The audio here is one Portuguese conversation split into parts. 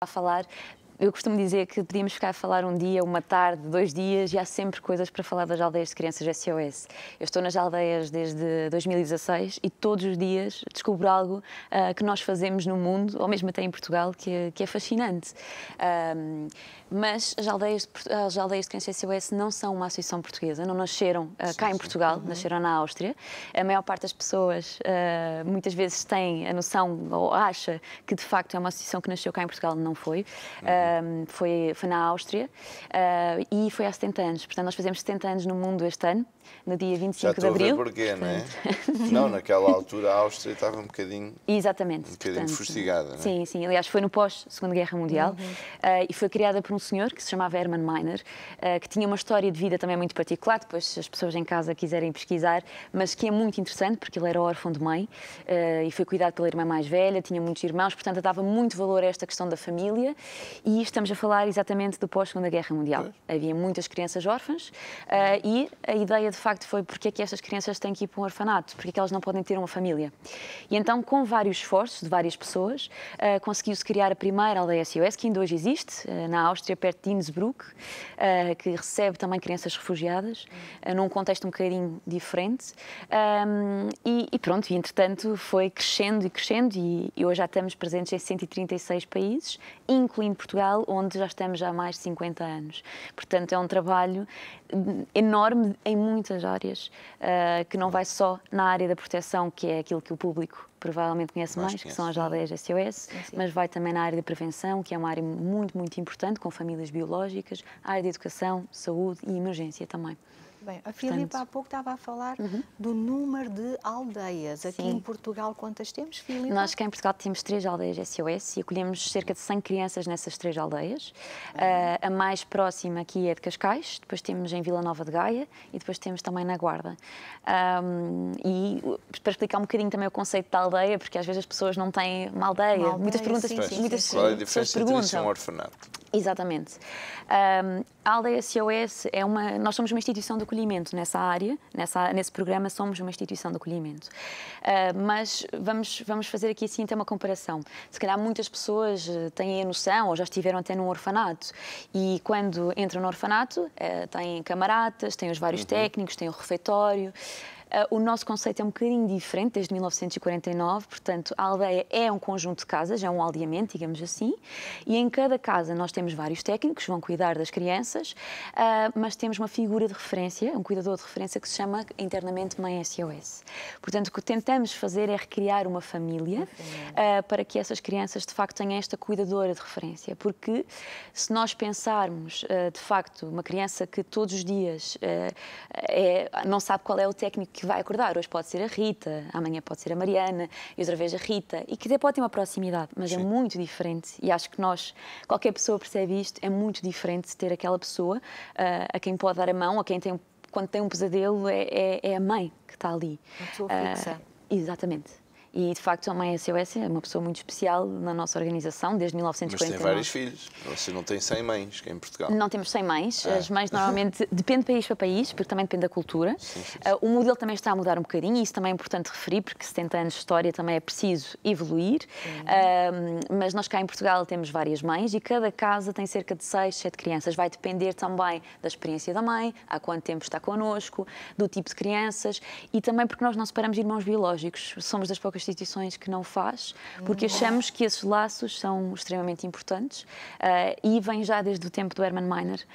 a falar eu costumo dizer que podíamos ficar a falar um dia, uma tarde, dois dias e há sempre coisas para falar das aldeias de crianças SOS. Eu estou nas aldeias desde 2016 e todos os dias descubro algo uh, que nós fazemos no mundo, ou mesmo até em Portugal, que é, que é fascinante. Um, mas as aldeias, as aldeias de crianças SOS não são uma associação portuguesa, não nasceram uh, cá em Portugal, uhum. nasceram na Áustria. A maior parte das pessoas uh, muitas vezes tem a noção ou acha que de facto é uma associação que nasceu cá em Portugal, não foi. Uh, um, foi, foi na Áustria uh, e foi há 70 anos. Portanto, nós fazemos 70 anos no mundo este ano, no dia 25 Já de abril. ver porquê, não é? não, naquela altura a Áustria estava um bocadinho. Exatamente. Um bocadinho portanto, fustigada, não é? Sim, sim. Aliás, foi no pós-Segunda Guerra Mundial uhum. uh, e foi criada por um senhor que se chamava Herman Miner, uh, ah, que tinha uma história de vida também muito particular, depois se as pessoas em casa quiserem pesquisar, mas que é muito interessante porque ele era órfão de mãe e foi cuidado pela irmã mais velha, tinha muitos irmãos, portanto, dava muito valor a esta questão da família e e estamos a falar exatamente do pós-Segunda Guerra Mundial. Havia muitas crianças órfãs uh, e a ideia de facto foi porque é que estas crianças têm que ir para um orfanato, porque é que elas não podem ter uma família. E então, com vários esforços de várias pessoas, uh, conseguiu-se criar a primeira aldeia SOS, que ainda hoje existe, uh, na Áustria, perto de Innsbruck, que recebe também crianças refugiadas, num contexto um bocadinho diferente. Um, ehm, e, e, pronto, e entretanto foi crescendo e crescendo, e, e hoje já estamos presentes em 136 países, incluindo Portugal Portugal, onde já estamos já há mais de 50 anos. Portanto, é um trabalho enorme em muitas áreas, uh, que não vai só na área da proteção, que é aquilo que o público provavelmente conhece mais, mais que são as aldeias SOS, sim, sim. mas vai também na área de prevenção, que é uma área muito, muito importante, com famílias biológicas, área de educação, saúde e emergência também bem. A Filipa há pouco estava a falar uhum. do número de aldeias. Aqui Sim. em Portugal, quantas temos, Filipa? Nós aqui em Portugal temos três aldeias SOS e acolhemos cerca de 100 crianças nessas três aldeias. Uh, a mais próxima aqui é de Cascais, depois temos em Vila Nova de Gaia e depois temos também na Guarda. Um, e para explicar um bocadinho também o conceito da aldeia, porque às vezes as pessoas não têm uma aldeia. Uma aldeia muitas perguntas, sim, sim, muitas sim, sim. Qual é a diferença entre isso e um orfanato? Exatamente. Um, a Aldeia SOS é uma. Nós somos uma instituição de acolhimento nessa área, nessa, nesse programa somos uma instituição de acolhimento. Uh, mas vamos, vamos fazer aqui assim até então, uma comparação. Se calhar muitas pessoas eh, têm a noção ou já estiveram até num orfanato e quando entram no orfanato uh, têm camaradas, têm os vários uhum. técnicos, têm o refeitório. Ah, o nosso conceito é um bocadinho diferente desde 1949, portanto, a aldeia é um conjunto de casas, é um aldeamento, digamos assim, e em cada casa nós temos vários técnicos que vão cuidar das crianças, ah, mas temos uma figura de referência, um cuidador de referência que se chama internamente Mãe SOS. Portanto, o que tentamos fazer é recriar uma família ah, para que essas crianças de facto tenham esta cuidadora de referência, porque se nós pensarmos de facto uma criança que todos os dias é, não sabe qual é o técnico que vai acordar. Hoje pode ser a Rita, amanhã pode ser a Mariana e outra vez a Rita. E que até pode ter uma proximidade, mas é Sim. é muito diferente. E acho que nós, qualquer pessoa percebe isto, é muito diferente ter aquela pessoa uh, a quem pode dar a mão, a quem tem, quando tem um pesadelo, é, é, é a mãe que está ali. A tua fixa. Uh, exatamente. E de facto, a mãe é SOS é, assim, é uma pessoa muito especial na nossa organização desde 1940. Mas tem vários filhos. Você não tem 100 mães é em Portugal. Não temos 100 mães. Ah. As mães normalmente depende de país para país, porque também depende da cultura. Sim, sim, sim. Ah, o modelo também está a mudar um bocadinho e isso também é importante referir, porque 70 anos de história também é preciso evoluir. Ah, mas nós cá em Portugal temos várias mães e cada casa tem cerca de 6, 7 crianças. Vai depender também da experiência da mãe, há quanto tempo está connosco, do tipo de crianças e também porque nós não separamos irmãos biológicos. Somos das poucas instituições que não faz, hum. porque achamos que esses laços são extremamente importantes uh, e vem já desde o tempo do Herman Miner, uh,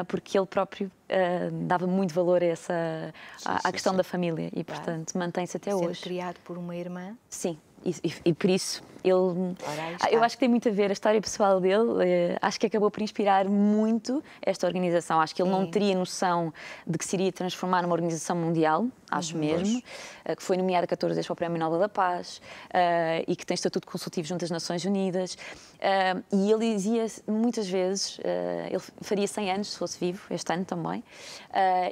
eh, porque ele próprio Uh, dava muito valor a essa sim, à, sim, questão sim. da família e claro. portanto mantém-se até Sendo hoje criado por uma irmã sim e, e, e por isso ele, ah, eu acho que tem muito a ver a história pessoal dele. Eh, acho que acabou por inspirar muito esta organização. Acho que ele Sim. não teria noção de que se iria transformar numa organização mundial, acho uhum, mesmo, eh, que foi nomeada 14 vezes para o Prémio Nobel da Paz uh, e que tem estatuto consultivo junto às Nações Unidas. Uh, e ele dizia muitas vezes, uh, ele faria 100 anos se fosse vivo, este ano também,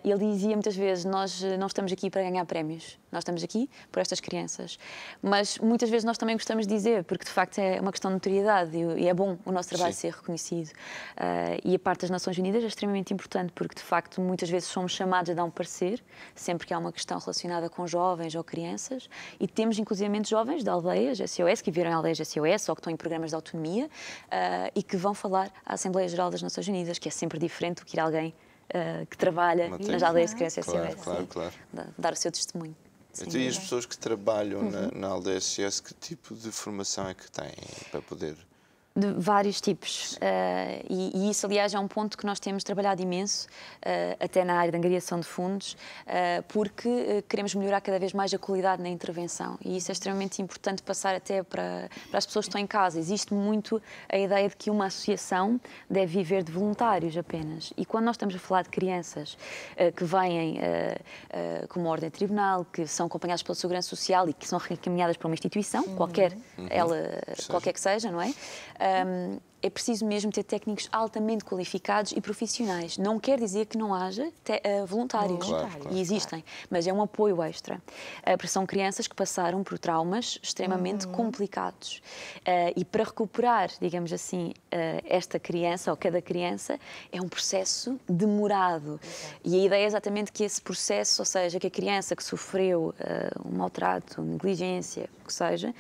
ele dizia muitas vezes: Nós não estamos aqui para ganhar prémios, nós estamos aqui por estas crianças. Mas muitas vezes nós também gostamos de dizer perceber, porque de facto é uma questão de notoriedade e, é bom o nosso trabalho Sim. ser reconhecido. Uh, e a parte das Nações Unidas é extremamente importante, porque de facto muitas vezes somos chamados a dar um parecer, sempre que há uma questão relacionada com jovens ou crianças, e temos inclusivamente jovens de aldeias SOS, que viram aldeias SOS ou que estão em programas de autonomia, uh, e que vão falar à Assembleia Geral das Nações Unidas, que é sempre diferente do que ir alguém Uh, que trabalha nas aldeias de crianças claro, SOS. Claro, claro. Dar o seu testemunho. Então, e as pessoas que trabalham uhum. na, na Aldeia que tipo de formação é que têm para poder de vários tipos. Uh, e, e, isso, aliás, é um ponto que nós temos trabalhado imenso, uh, até na área da angariação de fundos, uh, porque queremos melhorar cada vez mais a qualidade na intervenção. E isso é extremamente importante passar até para, para as pessoas que estão em casa. Existe muito a ideia de que uma associação deve viver de voluntários apenas. E quando nós estamos a falar de crianças que vêm com uma ordem de tribunal, que são acompanhadas pela Segurança Social e que são reencaminhadas para uma instituição, uhum. qualquer, ela, uhum. qualquer que seja, não é? Um, é preciso mesmo ter técnicos altamente qualificados e profissionais. Não quer dizer que não haja te, uh, voluntários. Claro, claro, e existem, claro. mas é um apoio extra. Uh, porque são crianças que passaram por traumas extremamente uhum. complicados. Uh, e para recuperar, digamos assim, esta criança ou cada criança, é um processo demorado. Okay. E a ideia é exatamente que esse processo, ou seja, que a criança que sofreu um maltrato, negligência, o que seja,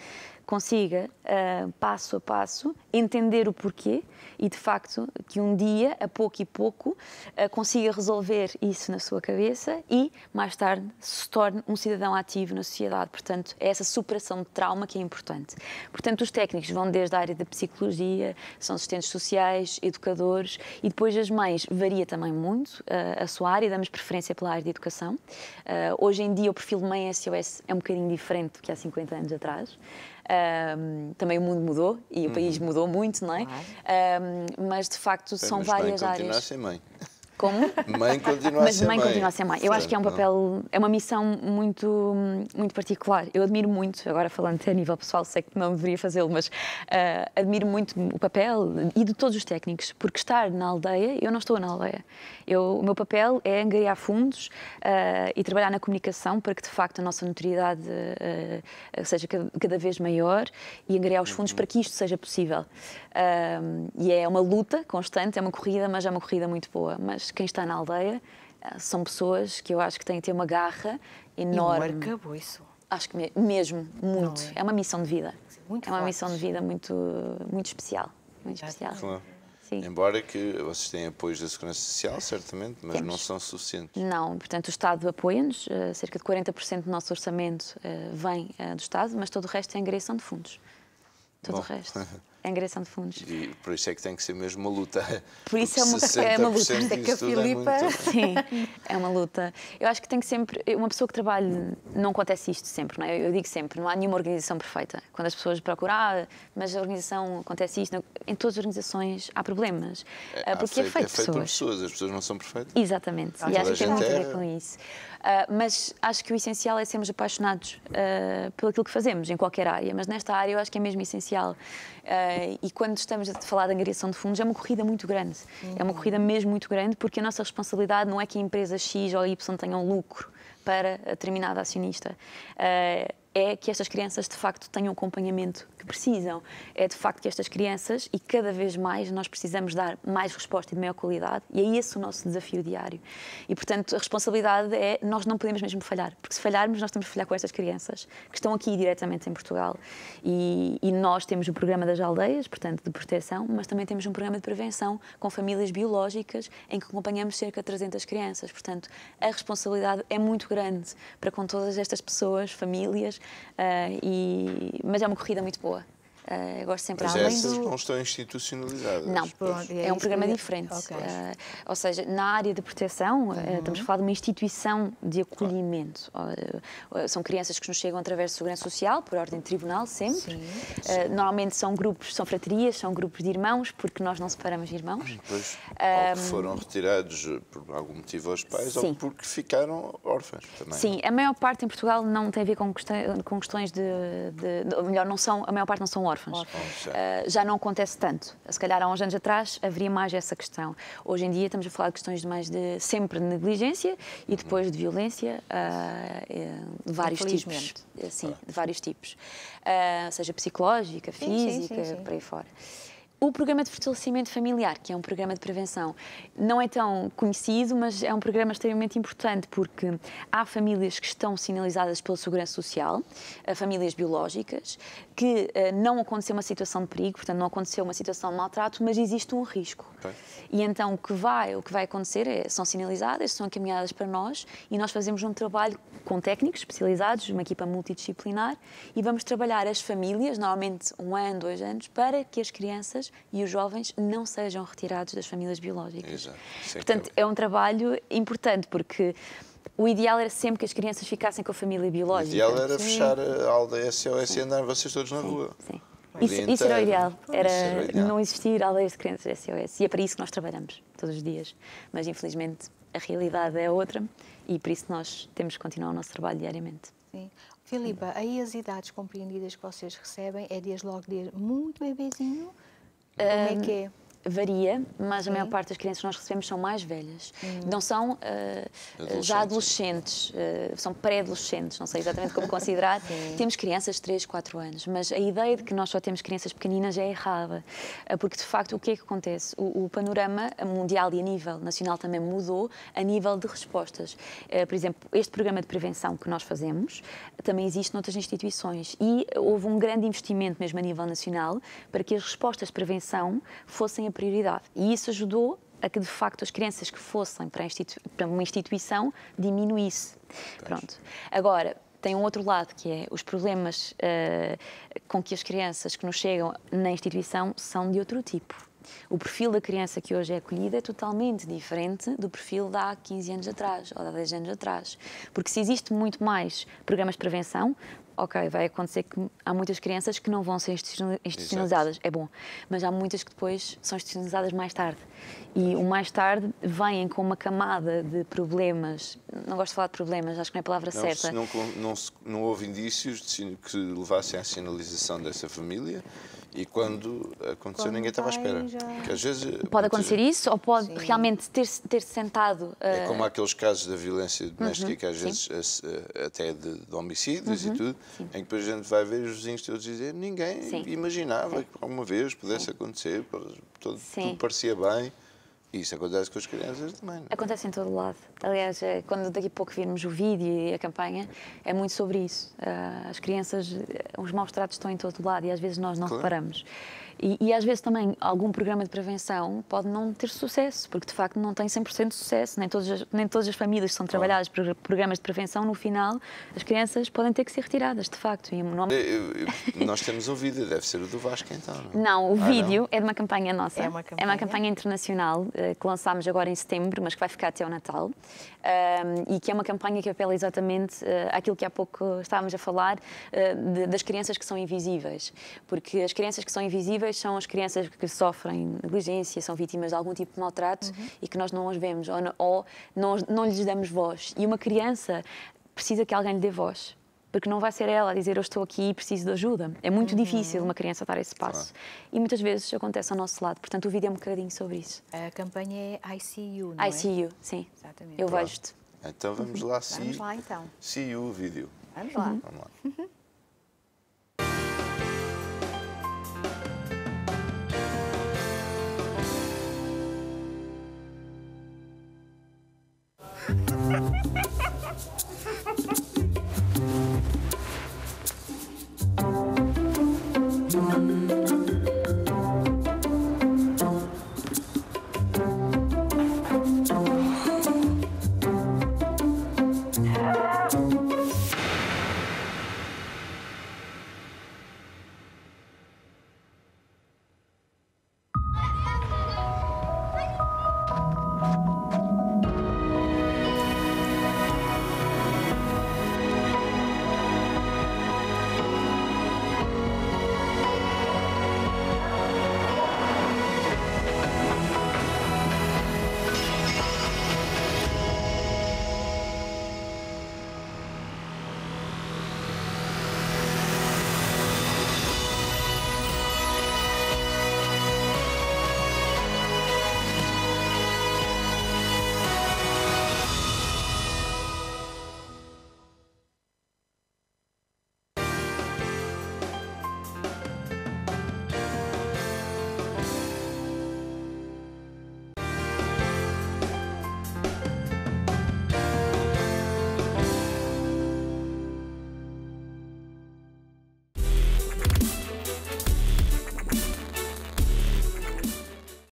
consiga, uh, passo a passo, entender o porquê e, de facto, que um dia, a pouco e pouco, uh, consiga resolver isso na sua cabeça e, mais tarde, se torne um cidadão ativo na sociedade. Portanto, é essa superação de trauma que é importante. Portanto, os técnicos vão desde a área da psicologia, são assistentes sociais, educadores e depois as mães varia também muito uh, a sua área, damos preferência pela área de educação. hoje em dia, o perfil mãe SOS é um bocadinho diferente do que há 50 anos atrás. Um, também o mundo mudou e o país uhum. mudou muito, não é? Um, mas de facto são várias bem, áreas. Sem mãe. Como? Mãe continua Mas a ser mãe. Mas mãe continua a ser mãe. Eu acho que é um papel, é uma missão muito, muito particular. Eu admiro muito, agora falando a nível pessoal, sei que não deveria fazê-lo, mas uh, admiro muito o papel e de todos os técnicos, porque estar na aldeia, eu não estou na aldeia. Eu, o meu papel é angariar fundos uh, e trabalhar na comunicação para que, de facto, a nossa notoriedade uh, seja cada vez maior e angariar os fundos uhum. para que isto seja possível. e é uma luta constante, é uma corrida, mas é uma corrida muito boa. Mas quem está na aldeia eh, são pessoas que eu acho que têm que ter uma garra enorme. E um arcabouço. Acho que mesmo, muito. É. é. uma missão de vida. Muito é uma fortes. missão de vida muito, muito especial. Muito especial. Claro. Sim. Embora que vocês tenham apoios da Segurança Social, certamente, mas Temos. não são suficientes. Não, portanto, o Estado apoia-nos, eh, cerca de 40% do nosso orçamento eh, vem do Estado, mas todo o resto é a ingressão de fundos. Todo Bom. o resto. a é angariação de fundos. E por isso é que tem que ser mesmo uma luta. Por isso é uma, é uma luta. é que a Filipa. É muito... É? Sim, é uma luta. Eu acho que tem que sempre. Uma pessoa que trabalha. Não acontece isto sempre, não é? Eu digo sempre, não há nenhuma organização perfeita. Quando as pessoas procuram, ah, mas a organização acontece isto. Em todas as organizações há problemas. É, ah, porque há feito, é feito, é feito pessoas. por pessoas, as pessoas não são perfeitas. Exatamente. Ah, e acho que tem muito a ver é. com isso. Uh, mas acho que o essencial é sermos apaixonados uh, pelo aquilo que fazemos, em qualquer área. Mas nesta área eu acho que é mesmo essencial. Uh, eh, e quando estamos a falar de angariação de fundos, é uma corrida muito grande. Uhum. É uma uhum. corrida mesmo muito grande, porque a nossa responsabilidade não é que a empresa X ou Y tenham lucro para determinado acionista. Uh, é que estas crianças de facto tenham o acompanhamento que precisam. É de facto que estas crianças, e cada vez mais, nós precisamos dar mais resposta e de maior qualidade, e é esse o nosso desafio diário. E portanto, a responsabilidade é nós não podemos mesmo falhar, porque se falharmos, nós temos que falhar com estas crianças que estão aqui diretamente em Portugal. E, e nós temos o programa das aldeias, portanto, de proteção, mas também temos um programa de prevenção com famílias biológicas em que acompanhamos cerca de 300 crianças. Portanto, a responsabilidade é muito grande para com todas estas pessoas, famílias, Uh, e... Mas é uma corrida muito boa. Uh, eh, eu gosto sempre Mas além essas do... não estão institucionalizadas. Não, pois. é um programa diferente. Okay. Uh, ou seja, na área de proteção, eh, uhum. uh, estamos a falar de uma instituição de acolhimento. Claro. são crianças que nos chegam através de segurança social, por ordem de tribunal, sempre. Sim, sim. normalmente são grupos, são fraterias, são grupos de irmãos, porque nós não separamos irmãos. Hum, pois, que foram retirados por algum motivo aos pais sim. ou porque ficaram órfãos também. Sim, a maior parte em Portugal não tem a ver com, questões de, de, de Ou melhor, não são, a maior parte não são órfãs órfãos. Uh, já não acontece tanto. Se calhar há uns anos atrás haveria mais essa questão. Hoje em dia estamos a falar de questões de mais de sempre de negligência e depois de violência uh, de vários tipos. Eh, sim, tá. de vários tipos. Ah, seja psicológica, física, sim, sim, sim, por aí fora. O programa de fortalecimento familiar, que é um programa de prevenção, não é tão conhecido, mas é um programa extremamente importante porque há famílias que estão sinalizadas pela Segurança Social, eh, famílias biológicas, que eh, não aconteceu uma situação de perigo, portanto não aconteceu uma situação de maltrato, mas existe um risco. Okay. E então o que vai, o que vai acontecer é, são sinalizadas, são encaminhadas para nós e nós fazemos um trabalho com técnicos especializados, uma equipa multidisciplinar, e vamos trabalhar as famílias, normalmente um ano, dois anos, para que as crianças famílias e os jovens não sejam retirados das famílias biológicas. Exato. É Portanto, é, é um trabalho importante porque o ideal era sempre que as crianças ficassem com a família biológica. O ideal era Sim. fechar a aldeia SOS e andar vocês todos na Sim. rua. Sim. Isso, isso, era o ideal, era, ideal. não existir aldeias de crianças SOS. E é para isso que nós trabalhamos todos os dias. Mas infelizmente a realidade é outra e por isso nós temos que continuar o nosso trabalho diariamente. Sim. Filipa, aí as idades compreendidas que vocês recebem é desde logo desde muito bebezinho هيك إيه. varia, mas a maior parte das crianças que nós recebemos são mais velhas. Hum. Não são uh, eh, adolescentes. já adolescentes, uh, são pré-adolescentes, não sei exatamente como considerar. Sim. Temos crianças de 3, 4 anos, mas a ideia de que nós só temos crianças pequeninas é errada, eh, porque de facto o que é que acontece? O, o panorama mundial e a nível nacional também mudou a nível de respostas. Uh, por exemplo, este programa de prevenção que nós fazemos também existe noutras instituições e houve um grande investimento mesmo a nível nacional para que as respostas de prevenção fossem aplicadas prioridade. E isso ajudou a que de facto as crianças que fossem para, institu para uma instituição diminuísse. Pronto. Agora, tem um outro lado que é os problemas uh, com que as crianças que nos chegam na instituição são de outro tipo. O perfil da criança que hoje é acolhida é totalmente diferente do perfil de há 15 anos atrás ou de há 10 anos atrás. Porque se existe muito mais programas de prevenção, ok, vai acontecer que há muitas crianças que não vão ser institucionalizadas, Exato. é bom, mas há muitas que depois são institucionalizadas mais tarde. E o mais tarde vêm com uma camada de problemas, não gosto de falar de problemas, acho que não é a palavra não, certa. Se não, não, não houve indícios de, que levassem à sinalização dessa família, e quando aconteceu, quando ninguém estava à espera. Já... às vezes, eh, pode acontecer vezes... isso ou pode Sim. realmente ter-se ter sentado. Uh... É eh, como aqueles casos da violência doméstica, uhum. às vezes a, eh, até de, de homicídios uhum. e tudo, Sim. em que depois a gente vai ver os vizinhos todos dizer ninguém Sim. imaginava que alguma vez pudesse acontecer, tudo parecia bem. Isso acontece com as crianças também. É? Acontece em todo lado. Aliás, é, quando daqui a pouco virmos o vídeo e a campanha, é muito sobre isso. Ah, as crianças, eh, os maus tratos estão em todo lado e às vezes nós não claro. reparamos. E, e, às vezes também algum programa de prevenção pode não ter sucesso, porque de facto não tem 100% de sucesso, nem todas, as, nem todas as famílias são trabalhadas por programas de prevenção, no final as crianças podem ter que ser retiradas, de facto. E nome... Nós temos um vídeo, deve ser o do Vasco então. Não, é? não o ah, vídeo não? é de uma campanha nossa, é uma campanha, é uma campanha internacional eh, que lançámos agora em setembro, mas que vai ficar até o Natal, um, e que é uma campanha que apela exatamente uh, àquilo que há pouco estávamos a falar, uh, de, das crianças que são invisíveis, porque as crianças que são invisíveis são as crianças que sofrem negligência, são vítimas de algum tipo de maltrato uhum. e que nós não as vemos ou, não, ou não, não lhes damos voz. E uma criança precisa que alguém lhe dê voz porque não vai ser ela a dizer eu estou aqui e preciso de ajuda. É muito uhum. difícil uma criança dar esse passo. Claro. E muitas vezes acontece ao nosso lado. Portanto, o vídeo é um bocadinho sobre isso. A campanha é ICU, não é? I é? ICU, sim. Exatamente. Eu claro. vejo-te. Então vamos lá, uhum. Vamos lá então. CU vídeo. Vamos lá. Uhum. Vamos lá.